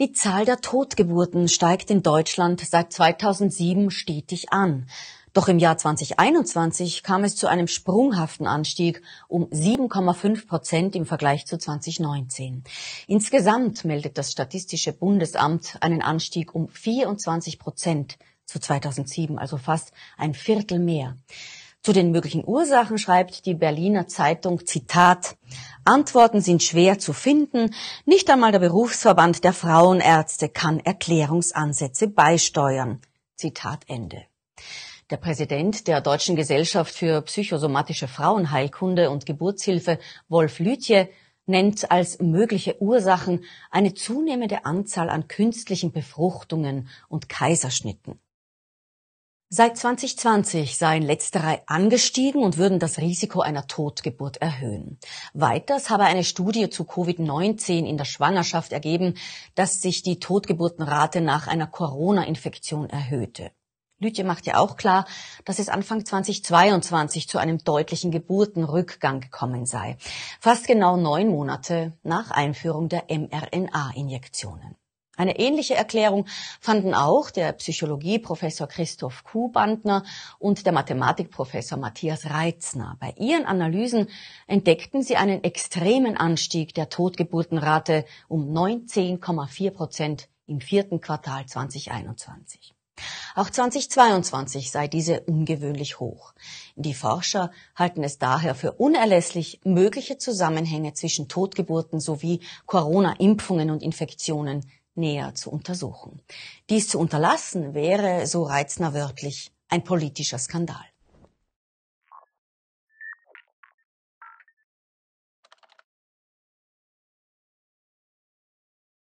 Die Zahl der Totgeburten steigt in Deutschland seit 2007 stetig an. Doch im Jahr 2021 kam es zu einem sprunghaften Anstieg um 7,5 Prozent im Vergleich zu 2019. Insgesamt meldet das Statistische Bundesamt einen Anstieg um 24 Prozent zu 2007, also fast ein Viertel mehr. Zu den möglichen Ursachen schreibt die Berliner Zeitung Zitat Antworten sind schwer zu finden, nicht einmal der Berufsverband der Frauenärzte kann Erklärungsansätze beisteuern. Zitat Ende. Der Präsident der Deutschen Gesellschaft für psychosomatische Frauenheilkunde und Geburtshilfe, Wolf Lütje, nennt als mögliche Ursachen eine zunehmende Anzahl an künstlichen Befruchtungen und Kaiserschnitten. Seit 2020 seien letztere angestiegen und würden das Risiko einer Totgeburt erhöhen. Weiters habe eine Studie zu Covid-19 in der Schwangerschaft ergeben, dass sich die Totgeburtenrate nach einer Corona-Infektion erhöhte. Lütje macht ja auch klar, dass es Anfang 2022 zu einem deutlichen Geburtenrückgang gekommen sei. Fast genau neun Monate nach Einführung der mRNA-Injektionen. Eine ähnliche Erklärung fanden auch der Psychologieprofessor Christoph Kuhbandner und der Mathematikprofessor Matthias Reitzner. Bei ihren Analysen entdeckten sie einen extremen Anstieg der Totgeburtenrate um 19,4 Prozent im vierten Quartal 2021. Auch 2022 sei diese ungewöhnlich hoch. Die Forscher halten es daher für unerlässlich, mögliche Zusammenhänge zwischen Totgeburten sowie Corona-Impfungen und Infektionen näher zu untersuchen. Dies zu unterlassen wäre, so Reitzner wörtlich, ein politischer Skandal.